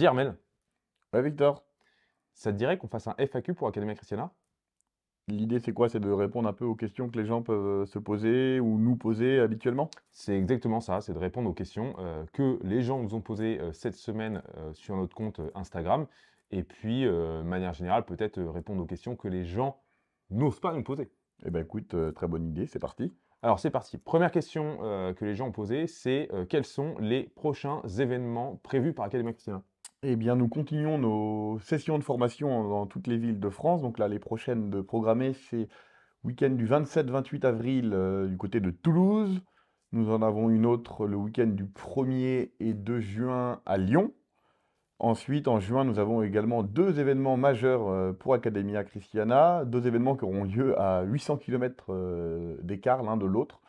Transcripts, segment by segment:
Dis Armel, Ouais, Victor. ça te dirait qu'on fasse un FAQ pour Académie Christiana L'idée, c'est quoi C'est de répondre un peu aux questions que les gens peuvent euh, se poser ou nous poser habituellement C'est exactement ça, c'est de répondre aux questions euh, que les gens nous ont posées euh, cette semaine sur notre compte Instagram. Et puis, de manière générale, peut-être répondre aux questions que les gens n'osent pas nous poser. Eh bien, écoute, très bonne idée, c'est parti. Alors c'est parti. Première question que les gens ont posée, c'est quels sont les prochains événements prévus par Académie Christiana eh bien, nous continuons nos sessions de formation dans toutes les villes de France. Donc là, les prochaines de programmer, c'est week-end du 27-28 avril euh, du côté de Toulouse. Nous en avons une autre le week-end du 1er et 2 juin à Lyon. Ensuite, en juin, nous avons également deux événements majeurs euh, pour Academia Christiana, deux événements qui auront lieu à 800 km euh, d'écart l'un de l'autre.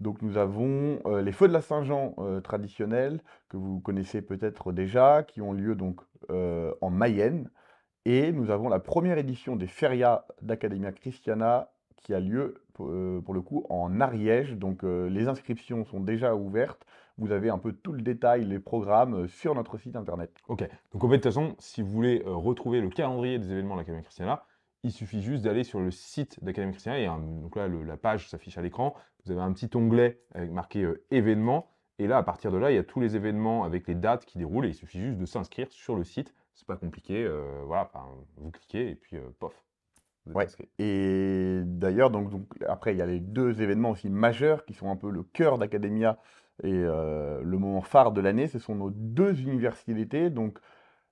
Donc nous avons euh, les feux de la Saint-Jean euh, traditionnels, que vous connaissez peut-être déjà, qui ont lieu donc euh, en Mayenne. Et nous avons la première édition des Ferias d'Academia Christiana, qui a lieu pour le coup en Ariège. Donc les inscriptions sont déjà ouvertes. Vous avez un peu tout le détail, les programmes sur notre site internet. Ok, donc de toute façon, si vous voulez retrouver le calendrier des événements de l'Académie Christiana, il suffit juste d'aller sur le site d'Académie Christiane. Et, donc là, la page s'affiche à l'écran. Vous avez un petit onglet marqué euh, événements. Et là, à partir de là, il y a tous les événements avec les dates qui déroulent. Et il suffit juste de s'inscrire sur le site. C'est pas compliqué. Euh, voilà, vous cliquez et puis euh, pof. Ouais. Et d'ailleurs, donc, donc, après, il y a les deux événements aussi majeurs qui sont un peu le cœur d'Academia et le moment phare de l'année. Ce sont nos deux universités Donc,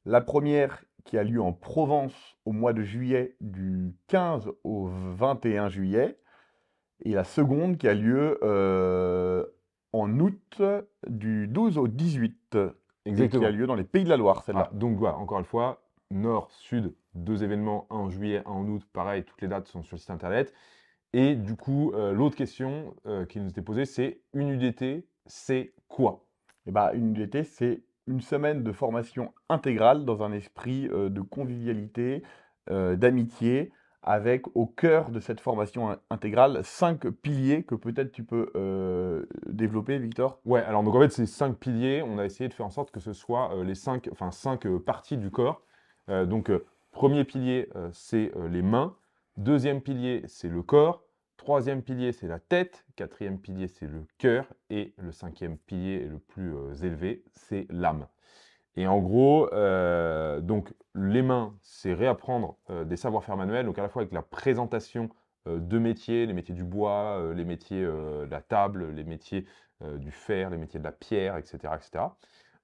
la première qui a lieu en Provence au mois de juillet du 15 au 21 juillet, et la seconde qui a lieu euh, en août du 12 au 18. Exactement. qui a lieu dans les Pays de la Loire, celle-là. Ah, donc, voilà, encore une fois, nord, sud, deux événements, un en juillet, un en août. Pareil, toutes les dates sont sur le site internet. Et du coup, euh, l'autre question euh, qui nous était posée, c'est une UDT, c'est quoi et eh bah, ben, une UDT, c'est une semaine de formation intégrale dans un esprit euh, de convivialité, euh, d'amitié, avec au cœur de cette formation intégrale cinq piliers que peut-être tu peux euh, développer, Victor. Ouais, alors donc en fait, ces cinq piliers, on a essayé de faire en sorte que ce soit les cinq, enfin, cinq parties du corps. donc, premier pilier, c'est les mains. Deuxième pilier, c'est le corps. Troisième pilier, c'est la tête. Quatrième pilier, c'est le cœur. Et le cinquième pilier, le plus euh, élevé, c'est l'âme. Et en gros, euh, donc les mains, c'est réapprendre euh, des savoir-faire manuels, donc à la fois avec la présentation de métiers, les métiers du bois, les métiers de la table, les métiers du fer, les métiers de la pierre, etc. etc.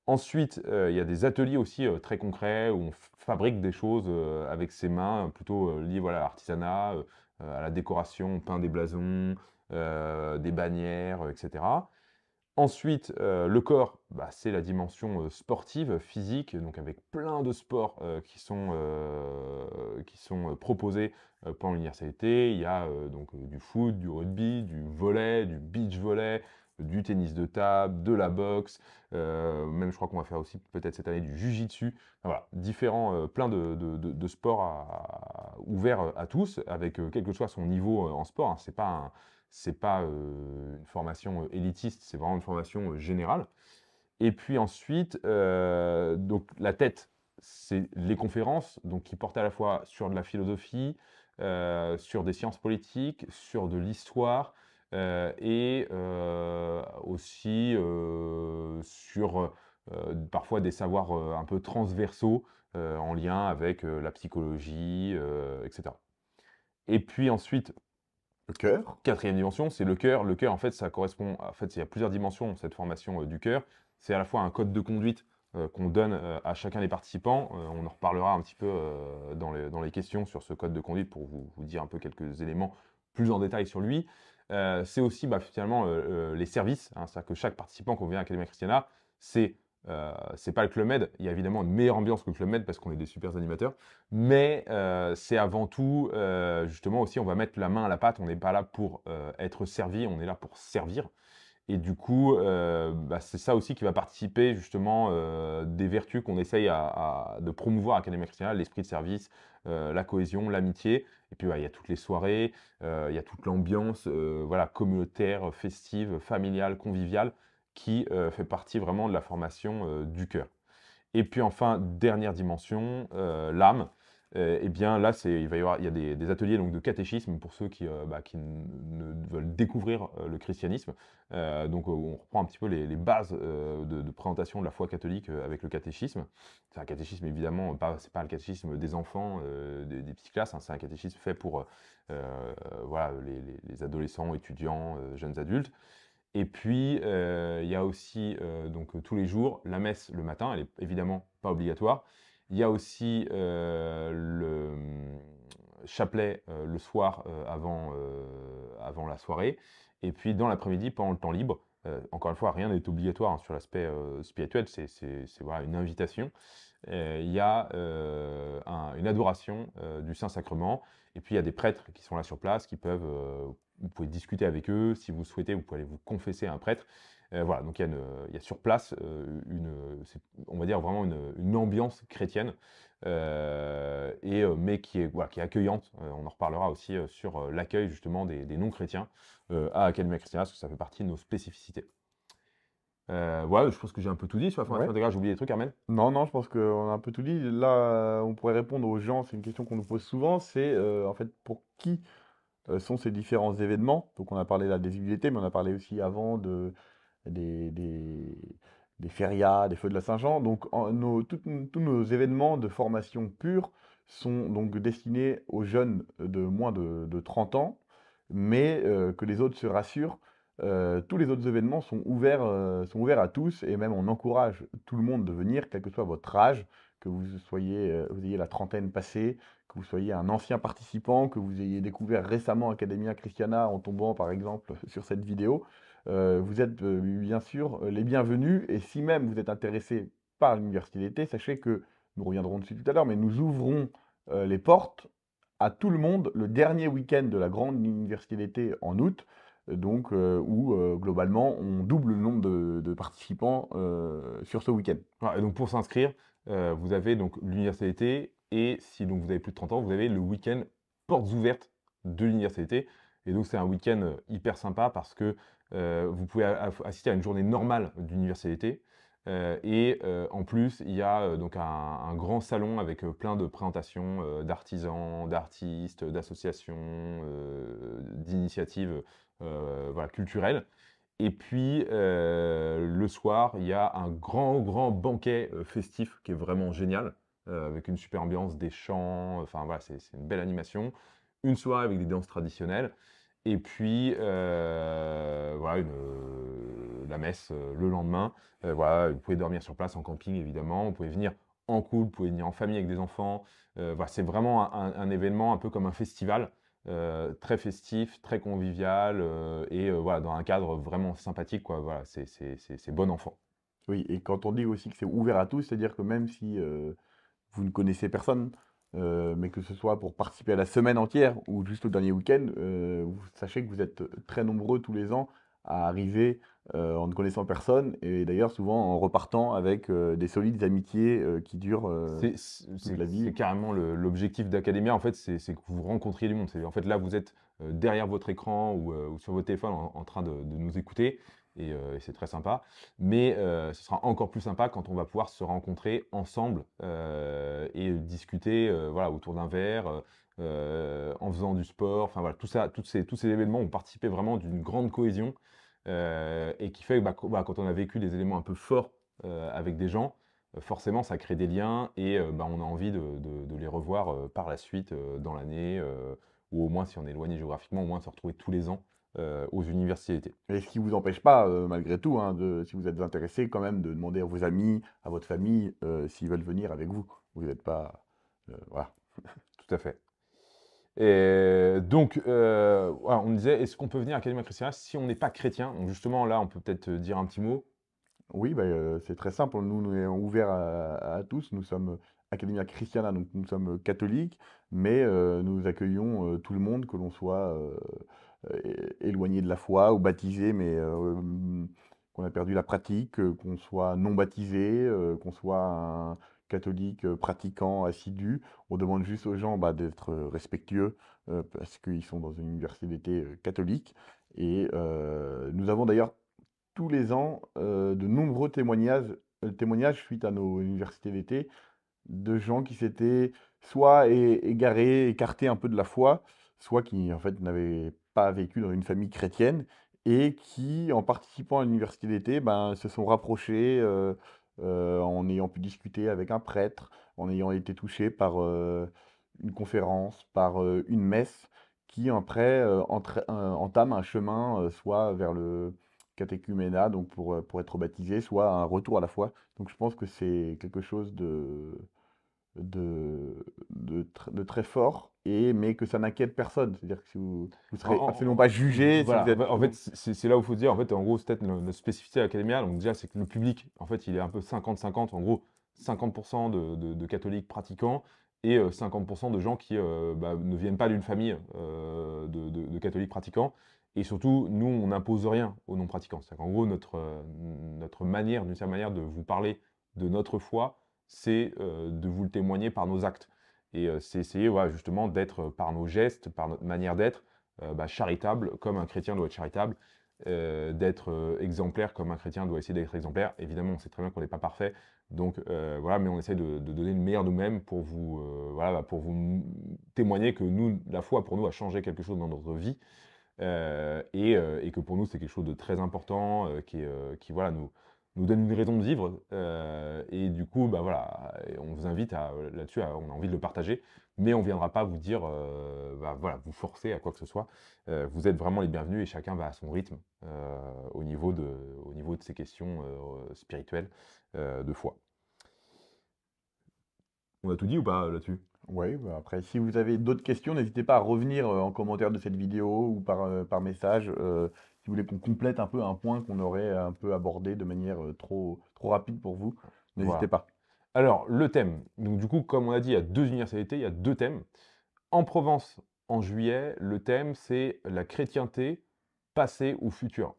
Ensuite, il y a des ateliers aussi très concrets où on fabrique des choses avec ses mains, plutôt liées voilà, à l'artisanat, euh, à la décoration, on peint des blasons, euh, des bannières, euh, etc. Ensuite, le corps, bah, c'est la dimension sportive, physique, donc avec plein de sports qui sont, qui sont proposés pendant l'université. Il y a donc du foot, du rugby, du volet, du beach volley, du tennis de table, de la boxe, euh, même je crois qu'on va faire aussi peut-être cette année du Jiu-Jitsu, voilà, différents, euh, plein de, sports ouverts euh, à tous, avec quel que soit son niveau en sport. Hein. C'est pas, c'est pas une formation élitiste, c'est vraiment une formation générale. Et puis ensuite, donc la tête, c'est les conférences, donc qui portent à la fois sur de la philosophie, sur des sciences politiques, sur de l'histoire. Euh, et euh, aussi euh, sur parfois des savoirs un peu transversaux en lien avec la psychologie, etc. Et puis ensuite, le cœur. Quatrième dimension, c'est le cœur. Le cœur, en fait, ça correspond. En fait, il y a plusieurs dimensions cette formation du cœur. C'est à la fois un code de conduite qu'on donne à chacun des participants. on en reparlera un petit peu dans les, dans, les, questions sur ce code de conduite pour vous, vous dire un peu quelques éléments plus en détail sur lui. Euh, c'est aussi bah, finalement euh, euh, les services, hein. c'est-à-dire que chaque participant qu'on vient à Academia Christiana, c'est c'est pas le Club Med, il y a évidemment une meilleure ambiance que le Club Med parce qu'on est des super animateurs, mais c'est avant tout, justement aussi, on va mettre la main à la pâte, on n'est pas là pour être servi, on est là pour servir. Et du coup, euh, bah, c'est ça aussi qui va participer justement euh, des vertus qu'on essaye de promouvoir à Académie Christiana, l'esprit de service, euh, la cohésion, l'amitié. Et puis, bah, il y a toutes les soirées, il y a toute l'ambiance voilà, communautaire, festive, familiale, conviviale, qui fait partie vraiment de la formation du cœur. Et puis enfin, dernière dimension, l'âme et euh, eh bien là, il y a des, ateliers donc de catéchisme pour ceux qui, euh, bah, veulent découvrir euh, le christianisme. donc on reprend un petit peu les, bases de, présentation de la foi catholique avec le catéchisme. C'est un catéchisme évidemment, pas, c'est pas le catéchisme des enfants, des, petites classes. Hein. c'est un catéchisme fait pour les, adolescents, étudiants, jeunes adultes. Et puis, il y a aussi, donc, tous les jours, la messe le matin. Elle est évidemment pas obligatoire, il y a aussi euh, le chapelet euh, le soir euh, avant, avant la soirée. Et puis dans l'après-midi, pendant le temps libre, encore une fois, rien n'est obligatoire hein, sur l'aspect spirituel, c'est voilà, une invitation. il y a une adoration du Saint-Sacrement, et puis il y a des prêtres qui sont là sur place, qui peuvent, vous pouvez discuter avec eux, si vous souhaitez, vous pouvez aller vous confesser à un prêtre, euh, voilà, donc il y, a sur place euh, une, on va dire vraiment une, ambiance chrétienne, euh, et, mais qui est, qui est accueillante. on en reparlera aussi sur l'accueil justement des, non-chrétiens à Academia Christiana, parce que ça fait partie de nos spécificités. voilà, je pense que j'ai un peu tout dit sur la formation ouais. J'ai oublié des trucs, Armel Non, non, je pense qu'on a un peu tout dit. Là, on pourrait répondre aux gens, c'est une question qu'on nous pose souvent, c'est en fait pour qui sont ces différents événements. Donc on a parlé de la visibilité, mais on a parlé aussi avant de, des, des férias, des feux de la Saint-Jean. Donc tous nos événements de formation pure sont donc destinés aux jeunes de moins de, 30 ans, mais euh, que les autres se rassurent. Euh, tous les autres événements sont ouverts, euh, sont ouverts à tous et même on encourage tout le monde de venir, quel que soit votre âge, que vous, soyez, vous ayez la trentaine passée, que vous soyez un ancien participant, que vous ayez découvert récemment Academia Christiana en tombant par exemple sur cette vidéo. Euh, vous êtes euh, bien sûr euh, les bienvenus. Et si même vous êtes intéressé par l'université d'été, sachez que nous reviendrons dessus tout à l'heure, mais nous ouvrons les portes à tout le monde le dernier week-end de la grande université d'été en août, donc où globalement on double le nombre de, participants sur ce week-end. et donc pour s'inscrire, vous avez donc l'université d'été et si donc vous avez plus de 30 ans, vous avez le week-end portes ouvertes de l'université. Et donc c'est un week-end hyper sympa parce que euh, vous pouvez assister à une journée normale d'universalité. Euh, et euh, en plus, il y a donc un, grand salon avec plein de présentations d'artisans, d'artistes, d'associations, d'initiatives voilà, culturelles. Et puis, le soir, il y a un grand, grand banquet festif qui est vraiment génial, avec une super ambiance, des chants, enfin voilà, c'est une belle animation. Une soirée avec des danses traditionnelles. Et puis, une, euh, la messe euh, le lendemain. Euh, voilà, vous pouvez dormir sur place en camping, évidemment. Vous pouvez venir en couple, vous pouvez venir en famille avec des enfants. Voilà, c'est vraiment un, événement un peu comme un festival. très festif, très convivial et voilà, dans un cadre vraiment sympathique. Quoi, voilà, c'est bon enfant. Oui, et quand on dit aussi que c'est ouvert à tous, c'est-à-dire que même si vous ne connaissez personne, mais que ce soit pour participer à la semaine entière ou juste au dernier week-end, vous sachez que vous êtes très nombreux tous les ans à arriver euh, en ne connaissant personne et d'ailleurs souvent en repartant avec euh, des solides amitiés euh, qui durent c'est, la vie. C'est carrément l'objectif d'Academia en fait, c'est, que vous rencontriez du monde. C'est, en fait là vous êtes derrière votre écran ou, sur votre téléphone en, train de, nous écouter et, c'est très sympa. Mais ce sera encore plus sympa quand on va pouvoir se rencontrer ensemble et discuter voilà autour d'un verre. en faisant du sport, enfin voilà, tout ça, tous ces événements ont participé vraiment d'une grande cohésion euh, et qui fait que bah, bah, quand on a vécu des éléments un peu forts euh, avec des gens, euh, forcément ça crée des liens et bah, on a envie de, les revoir par la suite dans l'année, ou au moins si on est éloigné géographiquement, au moins se retrouver tous les ans aux universités. Et ce qui ne vous empêche pas, malgré tout, hein, si vous êtes intéressé, quand même, de demander à vos amis, à votre famille, s'ils veulent venir avec vous. Vous n'êtes pas. voilà. tout à fait. Et donc, euh, on disait, est-ce qu'on peut venir à Academia Christiana si on n'est pas chrétien Donc justement, là, on peut peut-être euh, dire un petit mot. Oui, bah, euh, c'est très simple. Nous, nous sommes ouverts à, tous. Nous sommes Academia Christiana, donc nous sommes catholiques, mais nous accueillons tout le monde, que l'on soit éloigné de la foi ou baptisé, mais hum, qu'on a perdu la pratique, qu'on soit non baptisé, qu'on soit catholiques euh, pratiquants, assidus. On demande juste aux gens bah, d'être euh, respectueux euh, parce qu'ils sont dans une université d'été catholique. Et nous avons d'ailleurs tous les ans de nombreux témoignages, suite à nos universités d'été de gens qui s'étaient soit égarés, écartés un peu de la foi, soit qui en fait n'avaient pas vécu dans une famille chrétienne et qui, en participant à l'université d'été, ben, se sont rapprochés, euh, en ayant pu discuter avec un prêtre, en ayant été touché par euh, une conférence, par euh, une messe, qui après entame un chemin soit vers le catéchuménat, donc pour, pour être baptisé, soit un retour à la foi. Donc je pense que c'est quelque chose de, de, de, très fort, et, mais que ça n'inquiète personne. C'est-à-dire que si vous serez absolument pas jugé. En fait, c'est là où il faut dire, en fait, en gros, c'est peut-être notre spécificité académique Donc déjà, c'est que le public, en fait, il est un peu 50-50. En gros, 50% de, catholiques pratiquants et 50% euh, de gens qui euh, bah, ne viennent pas d'une famille euh, de, catholiques pratiquants. Et surtout, nous, on n'impose rien aux non-pratiquants. C'est-à-dire qu'en gros, notre, notre manière, d'une certaine manière, de vous parler de notre foi, c'est euh, de vous le témoigner par nos actes. Et euh, c'est essayer justement d'être euh, par nos gestes, par notre manière d'être, bah, charitable comme un chrétien doit être charitable. d'être exemplaire comme un chrétien doit essayer d'être exemplaire. Évidemment, on sait très bien qu'on n'est pas parfait, donc voilà, mais on essaie de, donner le meilleur de nous-mêmes pour vous, voilà, bah, pour vous témoigner que nous, la foi pour nous a changé quelque chose dans notre vie et, et que pour nous c'est quelque chose de très important qui, qui voilà nous nous donne une raison de vivre. Euh, et du coup, bah voilà, on vous invite à, là-dessus, on a envie de le partager, mais on ne viendra pas vous dire, euh, bah voilà, vous forcer à quoi que ce soit. Euh, vous êtes vraiment les bienvenus et chacun va à son rythme au, niveau de, au niveau de ses questions spirituelles de foi. On a tout dit ou pas là-dessus oui, bah après, si vous avez d'autres questions, n'hésitez pas à revenir en commentaire de cette vidéo ou par, par message vous voulez qu'on complète un peu un point qu'on aurait un peu abordé de manière euh, trop, trop rapide pour vous, n'hésitez pas. Alors, le thème. Donc, du coup, comme on a dit, il y a deux universités, il y a deux thèmes. En Provence, en juillet, le thème, c'est la chrétienté passée ou future.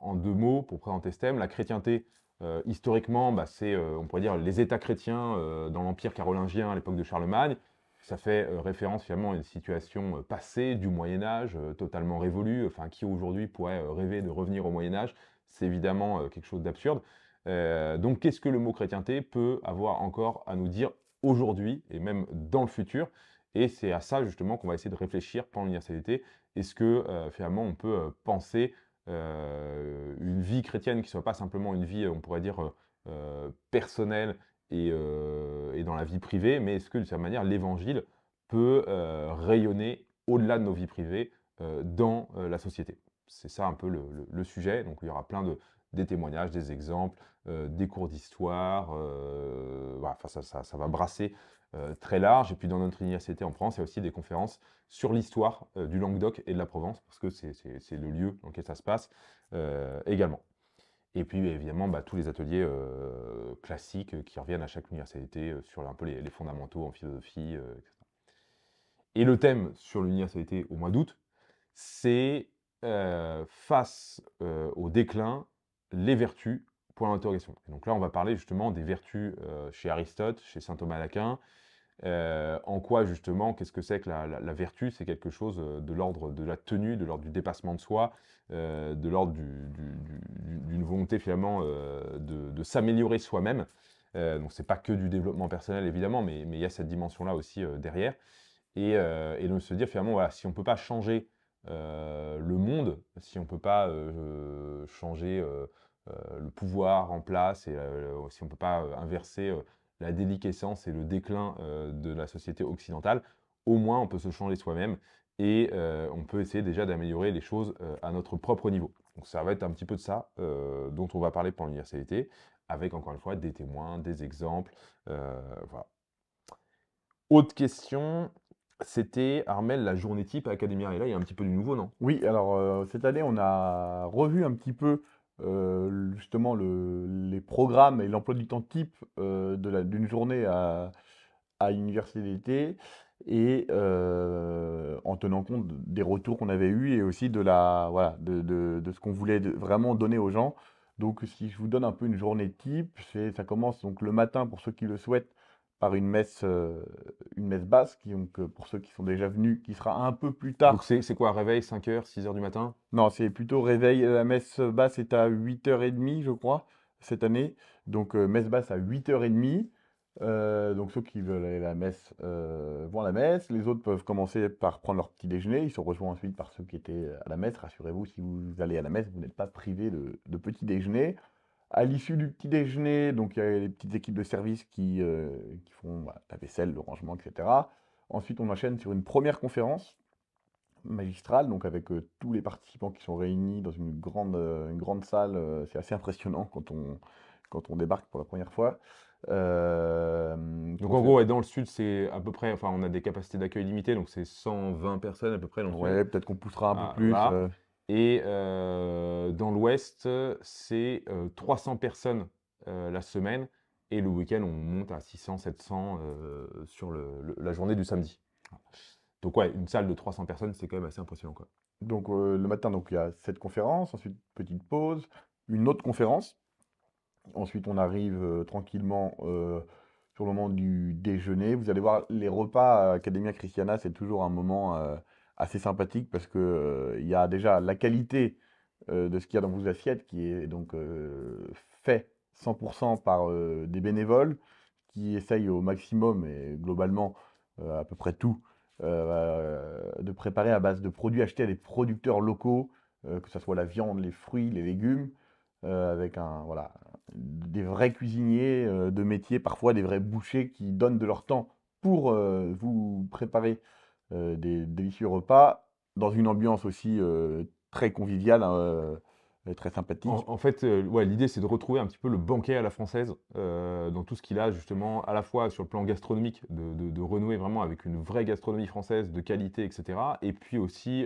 En deux mots, pour présenter ce thème, la chrétienté, euh, historiquement, bah, c'est, euh, on pourrait dire, les États chrétiens dans l'Empire carolingien à l'époque de Charlemagne. Ça fait euh, référence finalement à une situation euh, passée du Moyen Âge, euh, totalement révolue. Enfin, qui aujourd'hui pourrait rêver de revenir au Moyen Âge C'est évidemment quelque chose d'absurde. donc, qu'est-ce que le mot chrétienté peut avoir encore à nous dire aujourd'hui et même dans le futur Et c'est à ça justement qu'on va essayer de réfléchir pendant l'universalité. Est-ce que finalement on peut penser une vie chrétienne qui soit pas simplement une vie, on pourrait dire personnelle euh, et, dans la vie privée, mais est-ce que de certaine manière l'évangile peut euh, rayonner au-delà de nos vies privées euh, dans la société C'est ça un peu le, sujet. Donc il y aura plein de des témoignages, des exemples, des cours d'histoire. enfin ça, va brasser très large. Et puis dans notre université en France, il y a aussi des conférences sur l'histoire du Languedoc et de la Provence, parce que c'est le lieu dans lequel ça se passe également. Et puis bah, évidemment, bah, tous les ateliers euh, classiques qui reviennent à chaque université euh, sur un peu les, fondamentaux en philosophie, euh, etc. Et le thème sur l'universalité au mois d'août, c'est face au déclin, les vertus, point d'interrogation. Donc là, on va parler justement des vertus chez Aristote, chez saint Thomas d'Aquin, euh, en quoi justement, qu'est-ce que c'est que la, vertu C'est quelque chose euh, de l'ordre de la tenue, de l'ordre du dépassement de soi, euh, de l'ordre d'une volonté finalement de, s'améliorer soi-même. donc c'est pas que du développement personnel évidemment, mais il y a cette dimension-là aussi derrière. Et, et, de se dire finalement, si on ne peut pas changer le monde, si on ne peut pas changer le pouvoir en place, si on ne peut pas inverser la déliquescence et le déclin euh, de la société occidentale, au moins on peut se changer soi-même et euh, on peut essayer déjà d'améliorer les choses euh, à notre propre niveau. Donc ça va être un petit peu de ça dont on va parler pour l'université, avec encore une fois des témoins, des exemples, voilà. Autre question, c'était Armel la journée type à Academia. Et là, il y a un petit peu du nouveau, non Oui, alors cette année, on a revu un petit peu euh, justement les programmes et l'emploi du temps type euh, d'une journée à, à l'université d'été et euh, en tenant compte des retours qu'on avait eus et aussi de, la, de, ce qu'on voulait vraiment donner aux gens. Donc si je vous donne un peu une journée type, ça commence donc le matin pour ceux qui le souhaitent par une messe, euh, une messe basse, qui, donc, euh, pour ceux qui sont déjà venus, qui sera un peu plus tard. c'est quoi, réveil 5h, 6h du matin Non, c'est plutôt réveil, euh, la messe basse est à 8h30, je crois, cette année. Donc messe basse à 8h30. donc ceux qui veulent aller à la messe vont à la messe. Les autres peuvent commencer par prendre leur petit déjeuner. Ils sont rejoints ensuite par ceux qui étaient à la messe. Rassurez-vous, si vous allez à la messe, vous n'êtes pas privé de, de petit déjeuner. À l'issue du petit déjeuner, donc il y a les petites équipes de service qui, euh, font bah, la vaisselle, le rangement, etc. Ensuite, on enchaîne sur une première conférence magistrale, donc avec euh, tous les participants qui sont réunis dans une grande, euh, une grande salle. c'est assez impressionnant quand on, quand on débarque pour la première fois. donc en gros, dans le sud, c'est à peu près, enfin, on a des capacités d'accueil limitées, donc c'est 120 personnes à peu près. Donc ouais, peut-être qu'on poussera un peu ah, plus. Et euh, dans l'Ouest, c'est 300 euh, personnes euh, la semaine. Et le week-end, on monte à 600, 700 sur la journée du samedi. Donc ouais, une salle de 300 personnes, c'est quand même assez impressionnant. Quoi. Donc le matin, donc il y a cette conférence, ensuite petite pause, une autre conférence. Ensuite, on arrive tranquillement sur le moment du déjeuner. Vous allez voir, les repas Academia Christiana, c'est toujours un moment assez sympathique parce que euh, il y a déjà la qualité euh, de ce qu'il y a dans vos assiettes qui est donc euh, fait 100% par des bénévoles qui essayent au maximum et globalement à peu près tout de préparer à base de produits achetés à des producteurs locaux, que ce soit la viande, les fruits, les légumes, avec un voilà des vrais cuisiniers de métier, parfois des vrais bouchers qui donnent de leur temps pour vous préparer euh, des délicieux repas dans une ambiance aussi euh, très conviviale. Hein, euh, très sympathique. En, fait, l'idée, c'est de retrouver un petit peu le banquet à la française, dans tout ce qu'il a, justement, à la fois sur le plan gastronomique, de, renouer vraiment avec une vraie gastronomie française de qualité, etc. Et puis aussi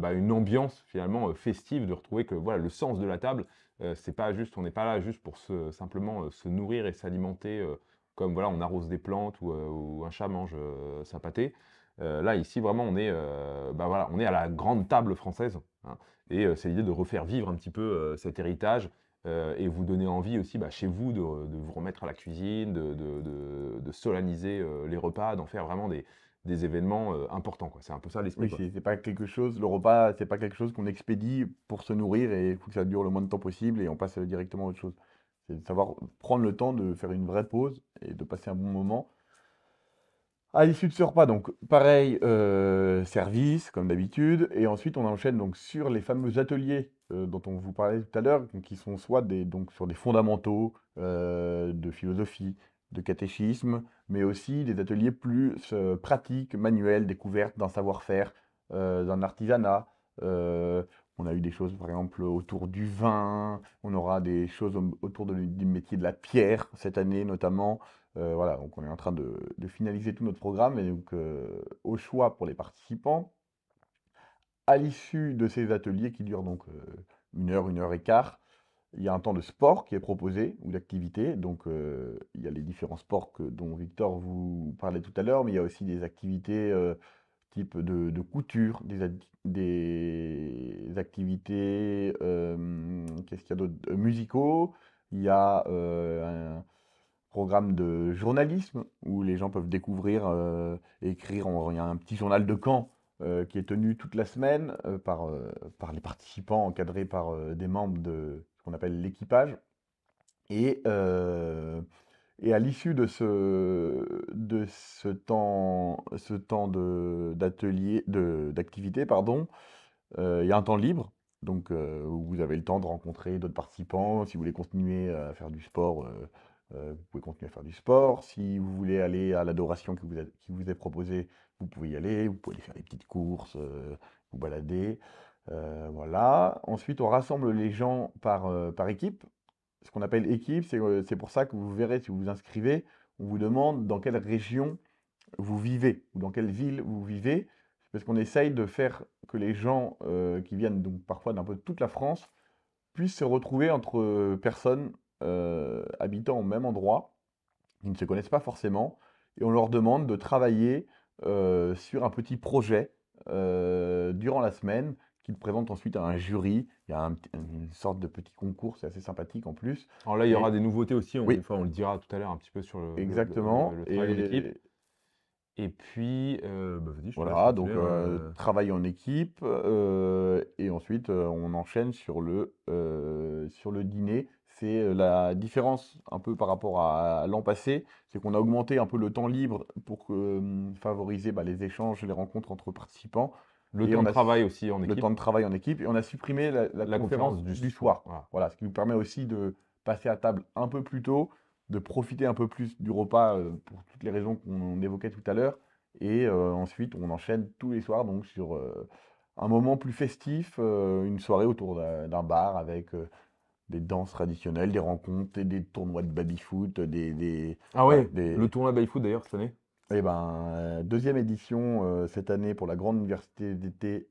bah, une ambiance, finalement, festive, de retrouver que voilà, le sens de la table, c'est pas juste, on n'est pas là juste pour simplement se nourrir et s'alimenter. comme voilà, on arrose des plantes ou, ou un chat mange sa pâtée. Euh, là, ici, vraiment, euh, bah on est, à la grande table française. Hein. et euh, c'est l'idée de refaire vivre un petit peu cet héritage et vous donner envie aussi, bah, chez vous, de, vous remettre à la cuisine, de, de, solaniser les repas, d'en faire vraiment des, événements importants. C'est un peu ça l'esprit. Oui, pas quelque chose, le repas, c'est pas quelque chose qu'on expédie pour se nourrir et il faut que ça dure le moins de temps possible et on passe directement à autre chose. C'est de savoir prendre le temps de faire une vraie pause et de passer un bon moment à l'issue de ce repas, donc pareil, euh, service comme d'habitude, et ensuite on enchaîne donc sur les fameux ateliers euh, dont on vous parlait tout à l'heure, qui sont soit des, donc, sur des fondamentaux euh, de philosophie, de catéchisme, mais aussi des ateliers plus pratiques, manuels, découvertes d'un savoir-faire, d'un artisanat. on a eu des choses par exemple autour du vin, on aura des choses autour du métier de la pierre cette année notamment. Euh, voilà, donc on est en train de, finaliser tout notre programme et donc euh, au choix pour les participants, à l'issue de ces ateliers qui durent donc euh, une heure, une heure et quart, il y a un temps de sport qui est proposé ou d'activité. Donc il y a les différents sports dont Victor vous parlait tout à l'heure, mais il y a aussi des activités type de, couture, des, activités, qu'est-ce qu'il y a musicaux. Il y a un programme de journalisme où les gens peuvent découvrir, euh, écrire. il y a un petit journal de camp euh, qui est tenu toute la semaine euh, par, par les participants encadrés par des membres de ce qu'on appelle l'équipage. Et, et à l'issue de ce, de ce temps, ce temps d'activité, pardon, il y a un temps libre donc vous avez le temps de rencontrer d'autres participants, si vous voulez continuer à faire du sport, euh, vous pouvez continuer à faire du sport. Si vous voulez aller à l'adoration qui, vous est proposée, vous pouvez y aller. Vous pouvez faire des petites courses, euh, vous balader. Euh, voilà. Ensuite, on rassemble les gens par, par équipe. Ce qu'on appelle équipe, c'est pour ça que vous verrez si vous vous inscrivez, on vous demande dans quelle région vous vivez ou dans quelle ville vous vivez. Parce qu'on essaye de faire que les gens qui viennent donc parfois d'un peu toute la France puissent se retrouver entre personnes euh, habitants au même endroit, qui ne se connaissent pas forcément, et on leur demande de travailler euh, sur un petit projet euh, durant la semaine qu'ils présentent ensuite à un jury. Il y a une sorte de petit concours, c'est assez sympathique en plus. Alors là, il y aura des nouveautés aussi, on, on le dira tout à l'heure un petit peu sur le, Exactement. travail et, de et puis, euh, bah, Voilà, donc euh, euh. travail en équipe. et ensuite, on enchaîne sur le, sur le dîner. C'est la différence un peu par rapport à, l'an passé, c'est qu'on a augmenté un peu le temps libre pour favoriser bah, les échanges, les rencontres entre participants, Le temps de travail aussi en équipe. le temps de travail en équipe. Et on a supprimé la, conférence, du, soir. Voilà. Voilà, ce qui nous permet aussi de passer à table un peu plus tôt de profiter un peu plus du repas euh, pour toutes les raisons qu'on évoquait tout à l'heure. Et euh, ensuite, on enchaîne tous les soirs donc sur euh, un moment plus festif, une soirée autour d'un bar avec des danses traditionnelles, des rencontres, et des tournois de baby-foot, des, Ah ouais, le tournoi baby-foot d'ailleurs cette année et eh ben, deuxième édition cette année pour la grande université d'été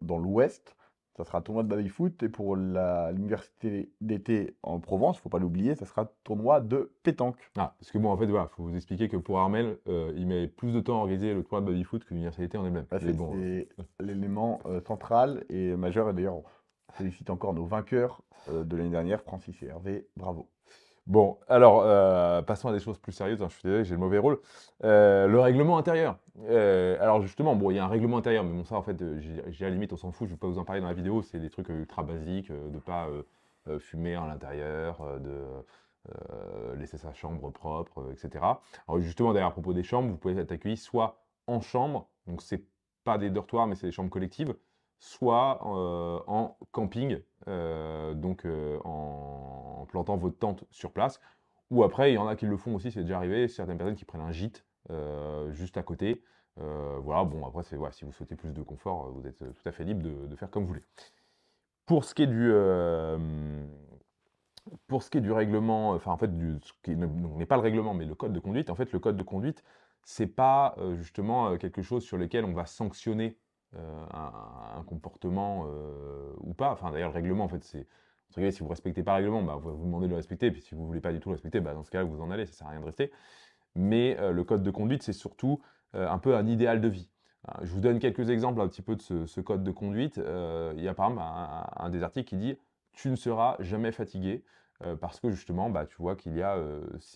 dans l'Ouest ça sera tournoi de baby-foot. Et pour l'université d'été en Provence, faut pas l'oublier, ça sera tournoi de pétanque. Ah, parce que bon, en fait, voilà, faut vous expliquer que pour Armel, euh, il met plus de temps à organiser le tournoi de baby-foot que l'université en elle-même. Bah, c'est euh, l'élément euh, central et majeur. Et d'ailleurs, on félicite encore nos vainqueurs de l'année dernière, Francis et Hervé. Bravo. Bon, alors, euh, passons à des choses plus sérieuses. Hein, je suis désolé, j'ai le mauvais rôle. Euh, le règlement intérieur. Euh, alors, justement, bon, il y a un règlement intérieur, mais bon, ça, en fait, j'ai à la limite, on s'en fout, je ne vais pas vous en parler dans la vidéo. C'est des trucs ultra basiques, de de pas fumer à l'intérieur, de laisser sa chambre propre, etc. Alors, justement, d'ailleurs, à propos des chambres, vous pouvez être accueilli soit en chambre, donc ce n'est pas des dortoirs, mais c'est des chambres collectives, soit euh, en camping, euh, donc euh, en plantant votre tente sur place. Ou après, il y en a qui le font aussi, c'est déjà arrivé, certaines personnes qui prennent un gîte juste à côté. voilà, bon, après, c'est voilà, si vous souhaitez plus de confort, vous êtes tout à fait libre de, faire comme vous voulez. Pour ce qui est du, pour ce qui est du règlement, enfin, en fait, du, ce qui n'est pas le règlement, mais le code de conduite, en fait, le code de conduite, c'est pas justement quelque chose sur lequel on va sanctionner euh, un, comportement euh, ou pas. Enfin, d'ailleurs, le règlement, en fait, c'est si vous ne respectez pas le règlement, bah, vous vous demandez de le respecter, puis si vous ne voulez pas du tout le respecter, bah, dans ce cas-là, vous en allez, ça ne sert à rien de rester. Mais euh, le code de conduite, c'est surtout un peu un idéal de vie. Hein, je vous donne quelques exemples un petit peu de ce, code de conduite. il y a par exemple un, des articles qui dit « tu ne seras jamais fatigué parce que justement, bah, tu vois qu'il y a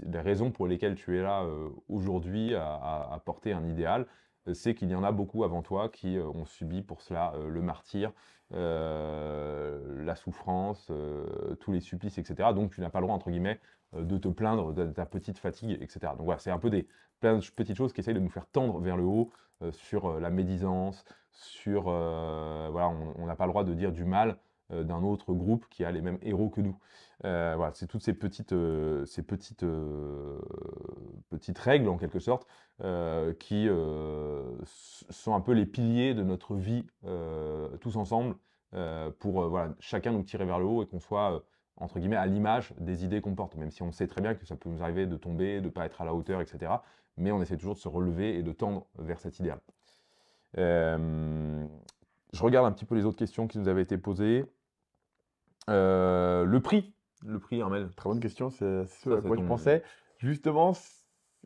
des raisons pour lesquelles tu es là aujourd'hui à, porter un idéal, c'est qu'il y en a beaucoup avant toi qui euh, ont subi pour cela euh, le martyr, euh, la souffrance, tous les supplices, etc. Donc tu n'as pas le droit, entre guillemets, de te plaindre de ta petite fatigue, etc. Donc voilà, c'est un peu des petites choses qui essayent de nous faire tendre vers le haut sur la médisance, sur voilà, on n'a pas le droit de dire du mal euh, d'un autre groupe qui a les mêmes héros que nous. Euh, voilà, c'est toutes ces petites, euh, ces petites, petites règles en quelque sorte qui sont un peu les piliers de notre vie tous ensemble pour chacun nous tirer vers le haut et qu'on soit entre guillemets à l'image des idées qu'on porte, même si on sait très bien que ça peut nous arriver de tomber, de ne pas être à la hauteur, etc. Mais on essaie toujours de se relever et de tendre vers cet idéal. je regarde un petit peu les autres questions qui nous avaient été posées. Euh, le prix. Le prix, Armel. Très bonne question, c'est ce à quoi je pensais. Justement,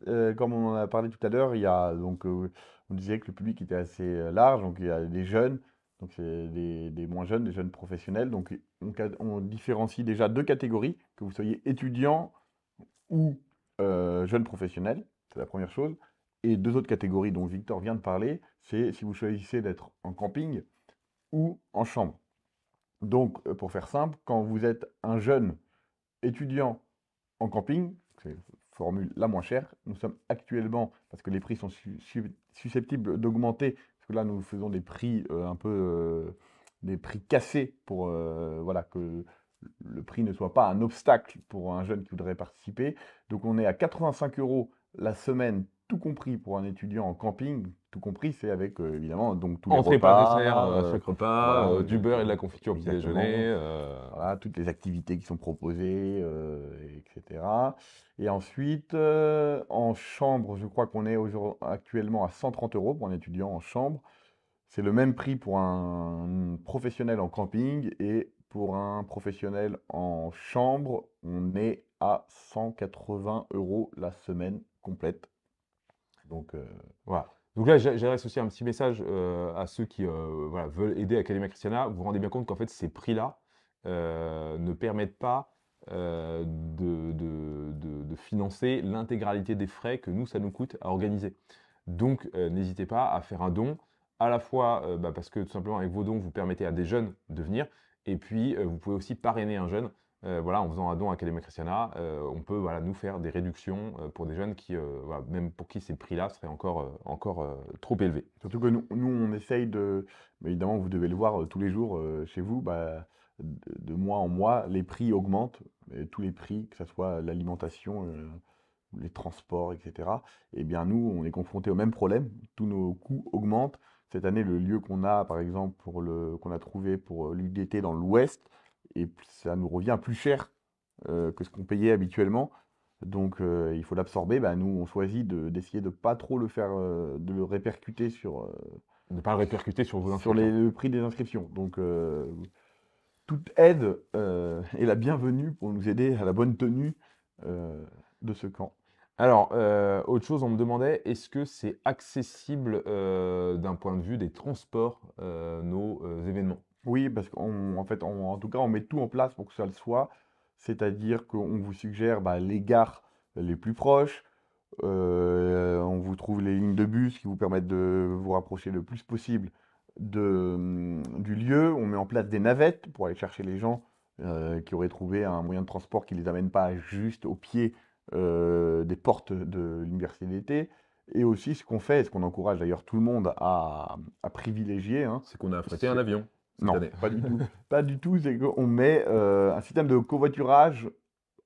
euh, comme on en a parlé tout à l'heure, il y a donc euh, on disait que le public était assez large, donc il y a des jeunes, donc c'est des, moins jeunes, des jeunes professionnels. Donc on, on, différencie déjà deux catégories, que vous soyez étudiant ou jeune professionnel, c'est la première chose. Et deux autres catégories dont Victor vient de parler, c'est si vous choisissez d'être en camping ou en chambre. Donc, euh, pour faire simple, quand vous êtes un jeune étudiant en camping, c'est formule la moins chère, nous sommes actuellement, parce que les prix sont susceptibles d'augmenter, parce que là, nous faisons des prix euh, un peu... Euh, des prix cassés pour que le prix ne soit pas un obstacle pour un jeune qui voudrait participer. Donc on est à 85 euros la semaine, tout compris pour un étudiant en camping, tout compris, c'est avec euh, évidemment donc tous les repas, euh, euh, du beurre et de la confiture au petit déjeuner, voilà, toutes les activités qui sont proposées, etc. Et ensuite, en chambre, je crois qu'on est actuellement à 130 euros pour un étudiant en chambre. C'est le même prix pour un professionnel en camping et pour un professionnel en chambre, on est à 180 euros la semaine complète. Donc voilà. Donc là, j'adresse aussi un petit message euh, à ceux qui euh, veulent aider Academia Christiana. Vous vous rendez bien compte qu'en fait, ces prix-là euh, ne permettent pas de, financer l'intégralité des frais que nous, ça nous coûte à organiser. Donc, n'hésitez pas à faire un don, à la fois bah, parce que tout simplement, avec vos dons, vous permettez à des jeunes de venir, et puis vous pouvez aussi parrainer un jeune. Euh, en faisant un don à l'Académie Christiana, euh, on peut nous faire des réductions euh, pour des jeunes même pour qui ces prix-là seraient encore, encore trop élevés. Surtout que nous, nous, on essaye de, évidemment, vous devez le voir tous les jours chez vous, bah, de, mois en mois, les prix augmentent, tous les prix, que ce soit l'alimentation, les transports, etc. Eh bien, nous, on est confrontés au même problème, tous nos coûts augmentent. Cette année, le lieu qu'on a, par exemple, qu'on a trouvé pour l'UDT dans l'Ouest, et ça nous revient plus cher euh, que ce qu'on payait habituellement. Donc euh, il faut l'absorber. Bah, nous, on choisit d'essayer de ne pas trop le faire, euh, de le répercuter sur. ne pas le répercuter sur vos Sur les, le prix des inscriptions. Donc toute aide est la bienvenue pour nous aider à la bonne tenue de ce camp. Alors, autre chose, on me demandait, est-ce que c'est accessible d'un point de vue des transports, nos événements oui, parce qu'en fait, en tout cas, on met tout en place pour que ça le soit. C'est-à-dire qu'on vous suggère bah, les gares les plus proches, euh, on vous trouve les lignes de bus qui vous permettent de vous rapprocher le plus possible hum, du lieu. On met en place des navettes pour aller chercher les gens euh, qui auraient trouvé un moyen de transport qui ne les amène pas juste au pied euh, des portes de l'université d'été. Et aussi, ce qu'on fait, et ce qu'on encourage d'ailleurs tout le monde à, privilégier, hein, C'est qu'on a affrété un avion non. Pas du tout. pas du tout. C'est qu'on met euh, un système de covoiturage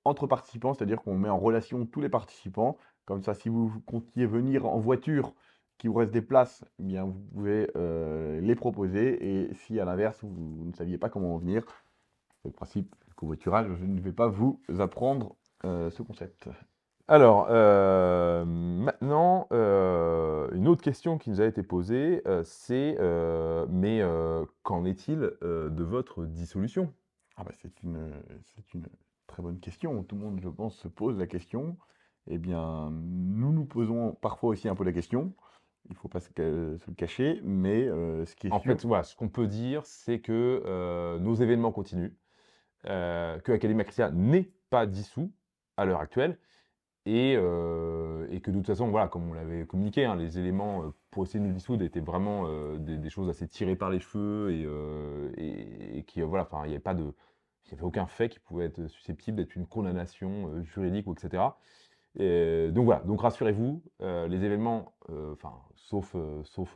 entre participants, c'est-à-dire qu'on met en relation tous les participants. Comme ça, si vous comptiez venir en voiture, qu'il vous reste des places, eh bien, vous pouvez euh, les proposer. Et si à l'inverse, vous, ne saviez pas comment venir, c'est le principe du covoiturage. Je ne vais pas vous apprendre euh, ce concept. Alors, une autre question qui nous a été posée, euh, c'est euh, mais euh, qu'en est-il de votre dissolution ah bah, c'est une, c'est une très bonne question. Tout le monde, je pense, se pose la question. Eh bien, nous nous posons parfois aussi un peu la question. Il ne faut pas se, le cacher, mais ce qui est en fait, voilà, ce qu'on peut dire, c'est que nos événements continuent, que Académie Christian n'est pas dissous à l'heure actuelle, euh, et, que de toute façon, comme on l'avait communiqué, hein, les éléments euh, pour essayer de nous dissoudre étaient vraiment euh, des, choses assez tirées par les cheveux et, qu'il qui, il n'y avait pas de, il avait aucun fait qui pouvait être susceptible d'être une condamnation juridique etc. donc voilà, donc rassurez-vous, les événements, enfin, sauf, sauf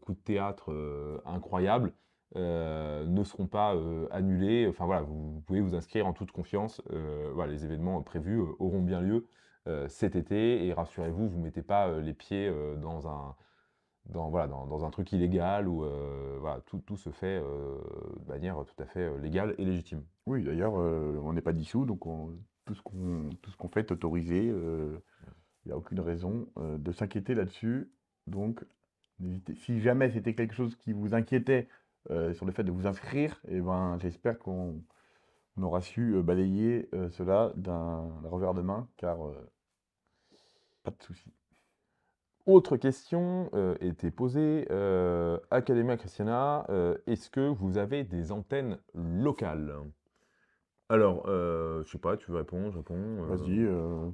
coup de théâtre incroyable, ne seront pas annulés. vous, pouvez vous inscrire en toute confiance. les événements prévus auront bien lieu. Euh, cet été. Et rassurez-vous, vous ne mettez pas euh, les pieds euh, dans un, dans, voilà, dans, un truc illégal ou voilà, tout, se fait de manière tout à fait légale et légitime. Oui, d'ailleurs, on n'est pas dissous, donc tout ce qu'on fait est autorisé. Il n'y a aucune raison de s'inquiéter là-dessus. Donc, si jamais c'était quelque chose qui vous inquiétait sur le fait de vous inscrire, eh ben, j'espère qu'on aura su balayer cela d'un revers de main, car pas de souci. Autre question euh, était posée, euh, Academia Christiana, euh, est-ce que vous avez des antennes locales Alors, je je sais pas, tu veux répondre, je réponds. Vas-y.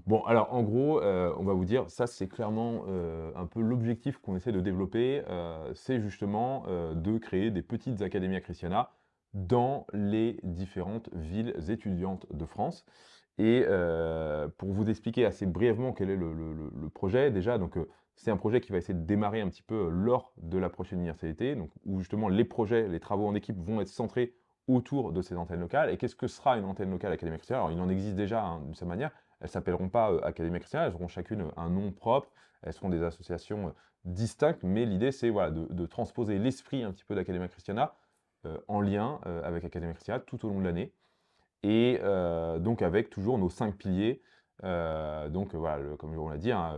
Bon, alors en gros, on va vous dire, ça c'est clairement un peu l'objectif qu'on essaie de développer, c'est justement de créer des petites Academia Christiana dans les différentes villes étudiantes de France. Et euh, pour vous expliquer assez brièvement quel est le, projet, déjà, donc euh, c'est un projet qui va essayer de démarrer un petit peu euh, lors de la prochaine université, donc, où justement les projets, les travaux en équipe vont être centrés autour de ces antennes locales. Et qu'est-ce que sera une antenne locale Académie Christiana Alors, il en existe déjà hein, de d'une manière. Elles ne s'appelleront pas Académie Chrétienne, elles auront chacune un nom propre, elles seront des associations distinctes, mais l'idée, c'est de, transposer l'esprit un petit peu d'Académie Christiana en lien avec Académie Christiana tout au long de l'année et euh, donc avec toujours nos cinq piliers. Euh, donc euh, voilà, comme on l'a dit, hein,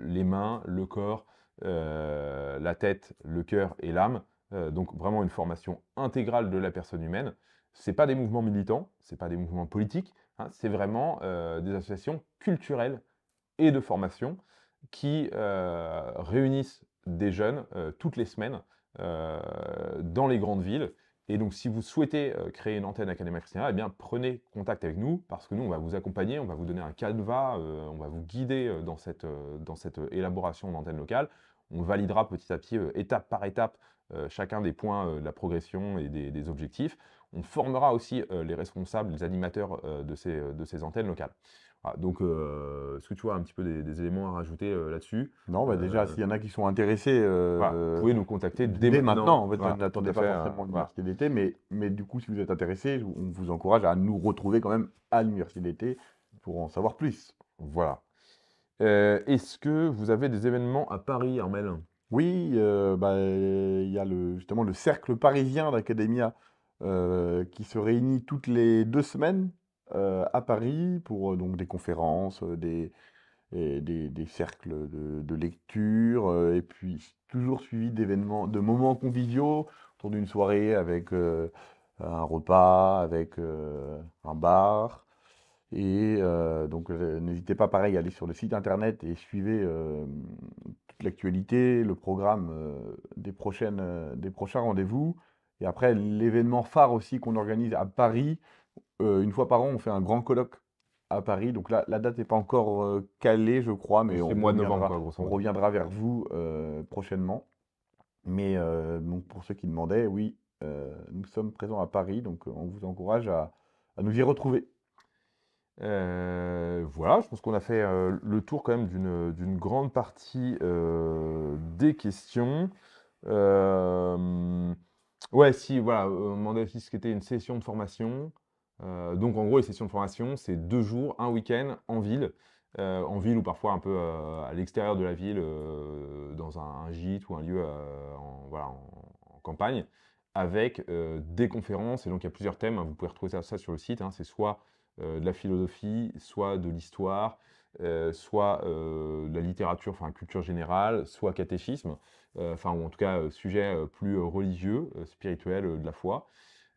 les mains, le corps, la tête, le cœur et l'âme. donc vraiment une formation intégrale de la personne humaine. Ce pas des mouvements militants, ce pas des mouvements politiques, hein, c'est vraiment des associations culturelles et de formation qui réunissent des jeunes toutes les semaines dans les grandes villes et donc, si vous souhaitez euh, créer une antenne Académie Christiana, eh bien, prenez contact avec nous parce que nous, on va vous accompagner, on va vous donner un canevas, euh, on va vous guider euh, dans cette, élaboration d'antenne locale. On validera petit à petit, étape par étape, chacun des points de la progression et des, objectifs. On formera aussi les responsables, les animateurs de ces antennes locales. Ah, donc, euh, est-ce que tu vois un petit peu des, éléments à rajouter euh, là-dessus Non, bah, déjà, euh, s'il y en a qui sont intéressés, vous pouvez nous contacter dès, maintenant. En fait, n'attendez pas forcément hein, l'université d'été, mais, mais du coup, si vous êtes intéressés, on vous encourage à nous retrouver quand même à l'université d'été pour en savoir plus. Voilà. est-ce que vous avez des événements à Paris, Armel Oui, bah, il y a le, justement le cercle parisien d'Academia qui se réunit toutes les deux semaines euh, à Paris pour euh, donc des conférences, euh, des, cercles de, lecture, et puis toujours suivi d'événements, de moments conviviaux autour d'une soirée avec un repas, avec un bar. Et donc, n'hésitez pas, pareil, à aller sur le site internet et suivez toute l'actualité, le programme des, prochaines, des prochains rendez-vous. Et après, l'événement phare aussi qu'on organise à Paris, euh, une fois par an, on fait un grand colloque à Paris. Donc là, la date n'est pas encore euh, calée, je crois, mais on, mois reviendra, novembre, on reviendra vers vous euh, prochainement. Mais donc pour ceux qui demandaient, oui, nous sommes présents à Paris, donc on vous encourage à, nous y retrouver. voilà, je pense qu'on a fait le tour quand même d'une grande partie des questions. ouais, si, voilà, on demandait aussi ce qu'était une session de formation. Euh, donc en gros, les sessions de formation, c'est deux jours, un week-end en ville, euh, en ville ou parfois un peu euh, à l'extérieur de la ville, dans un, gîte ou un lieu en, campagne, avec des conférences. Et donc il y a plusieurs thèmes, hein. vous pouvez retrouver ça, sur le site. Hein. c'est soit de la philosophie, soit de l'histoire, soit de la littérature, enfin culture générale, soit catéchisme, enfin ou en tout cas sujet plus religieux, spirituel, de la foi.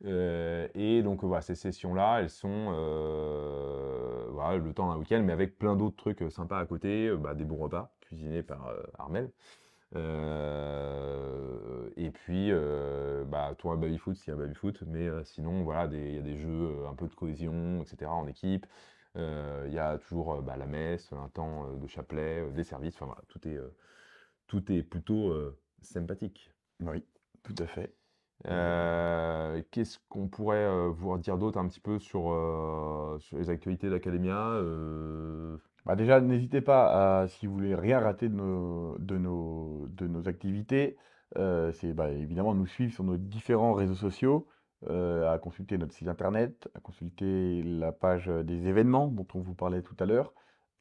Euh, et donc voilà, ces sessions-là, elles sont euh, voilà, le temps d'un week-end, mais avec plein d'autres trucs euh, sympas à côté, bah, des bons repas cuisinés par Armel. et puis, bah, toi, un baby-foot, s'il y a un baby-foot, mais sinon, voilà, il y a des jeux un peu de cohésion, etc., en équipe. Il y a toujours bah, la messe, un temps de chapelet, des services, enfin voilà, tout est, tout est plutôt sympathique. Oui, tout à fait. Euh, qu'est-ce qu'on pourrait euh, vous dire d'autre un petit peu sur, euh, les actualités d'Academia euh, bah, déjà, n'hésitez pas à, si vous voulez rien rater de nos, de nos, de nos activités, c'est évidemment bah, évidemment nous suivre sur nos différents réseaux sociaux, à consulter notre site internet, à consulter la page des événements dont on vous parlait tout à l'heure,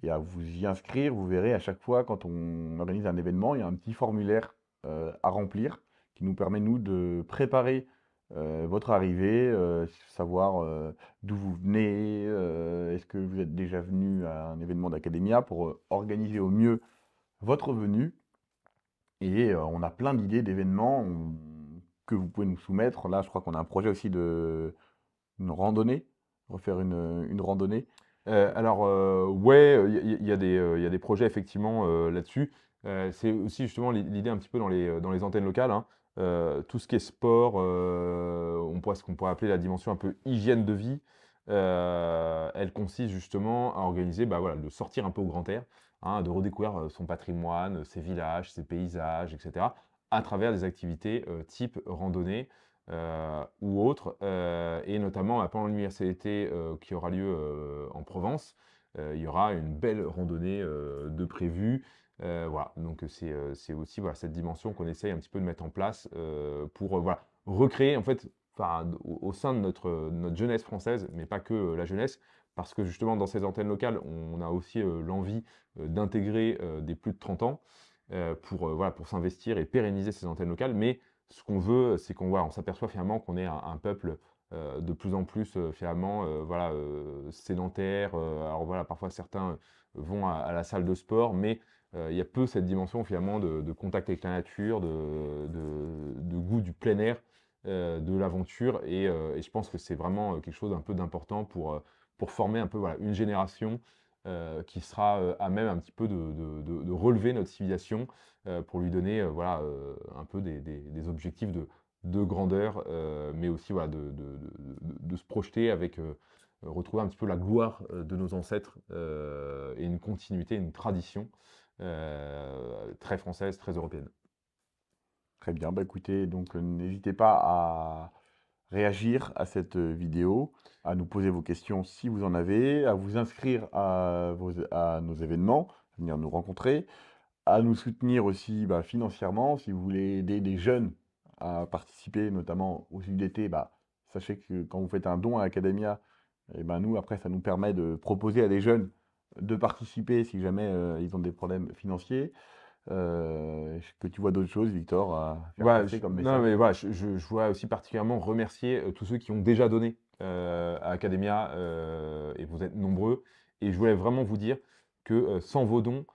et à vous y inscrire. Vous verrez à chaque fois quand on organise un événement, il y a un petit formulaire à remplir qui nous permet, nous, de préparer votre arrivée, savoir d'où vous venez, est-ce que vous êtes déjà venu à un événement d'Academia pour organiser au mieux votre venue. Et on a plein d'idées d'événements que vous pouvez nous soumettre. Là, je crois qu'on a un projet aussi de une randonnée, refaire une, une randonnée. alors, ouais, il y, y, a des projets effectivement là-dessus. c'est aussi justement l'idée un petit peu dans les, dans les antennes locales. Hein. Euh, tout ce qui est sport, euh, on pourrait, ce qu'on pourrait appeler la dimension un peu hygiène de vie, euh, elle consiste justement à organiser, bah voilà, de sortir un peu au grand air, hein, de redécouvrir son patrimoine, ses villages, ses paysages, etc., à travers des activités type randonnée ou autres, et notamment bah, pendant l'université qui aura lieu en Provence. il y aura une belle randonnée de prévue euh, voilà, donc euh, euh, c'est aussi cette dimension qu'on essaye un petit peu de mettre en place pour recréer en fait au, sein de notre, jeunesse française, mais pas que la jeunesse, parce que justement dans ces antennes locales, on a aussi l'envie d'intégrer des plus de 30 ans pour, s'investir et pérenniser ces antennes locales, mais ce qu'on veut, c'est qu'on on s'aperçoit finalement qu'on est un, peuple de plus en plus finalement voilà sédentaire alors voilà parfois certains vont à, la salle de sport mais euh, il y a peu cette dimension finalement de, contact avec la nature, de, goût du plein air, euh, de l'aventure. Euh, et, je pense que c'est vraiment quelque chose d'un peu d'important pour, pour former un peu une génération qui sera à même un petit peu de, relever notre civilisation pour lui donner un peu des, objectifs de, grandeur, mais aussi de, se projeter avec, retrouver un petit peu la gloire de nos ancêtres et une continuité, une tradition. Euh, très française, très européenne. Très bien, bah écoutez, donc euh, n'hésitez pas à réagir à cette euh, vidéo, à nous poser vos questions si vous en avez, à vous inscrire à, vos, à nos événements, à venir nous rencontrer, à nous soutenir aussi bah, financièrement si vous voulez aider des jeunes à participer, notamment aux UDT. Bah, sachez que quand vous faites un don à Academia, et eh ben nous, après, ça nous permet de proposer à des jeunes de participer si jamais euh, ils ont des problèmes financiers. Euh, que tu vois d'autres choses, Victor, comme mais je, je, vois aussi particulièrement remercier euh, tous ceux qui ont déjà donné à Academia, et vous êtes nombreux. Et je voulais vraiment vous dire que sans vos dons,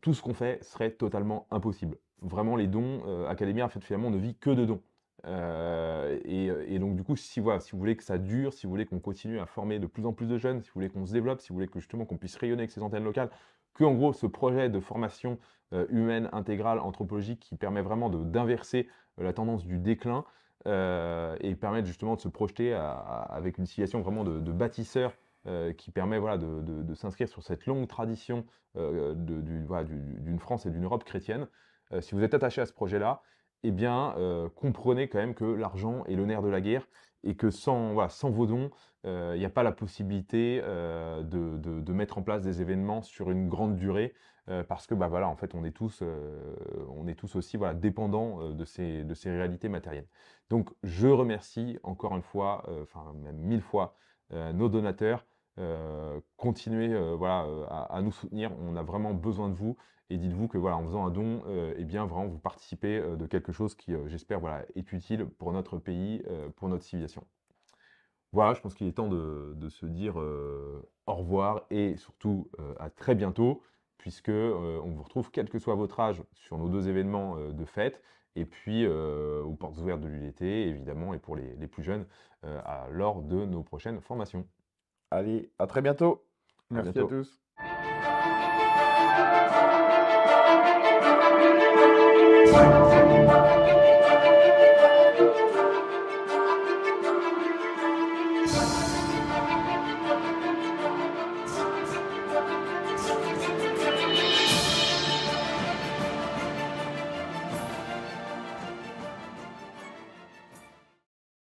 tout ce qu'on fait serait totalement impossible. Vraiment, les dons, Academia, en fait, finalement, ne vit que de dons. Euh, euh, et, donc du coup, si, vous voulez que ça dure, si vous voulez qu'on continue à former de plus en plus de jeunes, si vous voulez qu'on se développe, si vous voulez que justement qu'on puisse rayonner avec ces antennes locales, que en gros ce projet de formation euh, humaine intégrale anthropologique qui permet vraiment d'inverser la tendance du déclin et permettre justement de se projeter avec une situation vraiment de, bâtisseur qui permet voilà, de, de, s'inscrire sur cette longue tradition d'une voilà, France et d'une Europe chrétienne. si vous êtes attaché à ce projet-là, eh bien, euh, comprenez quand même que l'argent est le nerf de la guerre et que sans, voilà, sans vos dons, euh, il n'y a pas la possibilité euh, de, mettre en place des événements sur une grande durée parce que, bah voilà, en fait, on est tous, on est tous aussi voilà, dépendants de ces, de ces réalités matérielles. Donc, je remercie encore une fois, enfin, même mille fois, nos donateurs. continuez voilà, à, nous soutenir. On a vraiment besoin de vous. Et dites-vous que voilà, en faisant un don, euh, eh bien vraiment vous participez euh, de quelque chose qui, euh, j'espère, voilà, est utile pour notre pays, pour notre civilisation. Voilà, je pense qu'il est temps de, se dire au revoir et surtout à très bientôt, puisque on vous retrouve quel que soit votre âge sur nos deux événements de fête, et puis aux portes ouvertes de l'ULT, évidemment, et pour les, plus jeunes, lors de nos prochaines formations. Allez, à très bientôt. Merci à tous.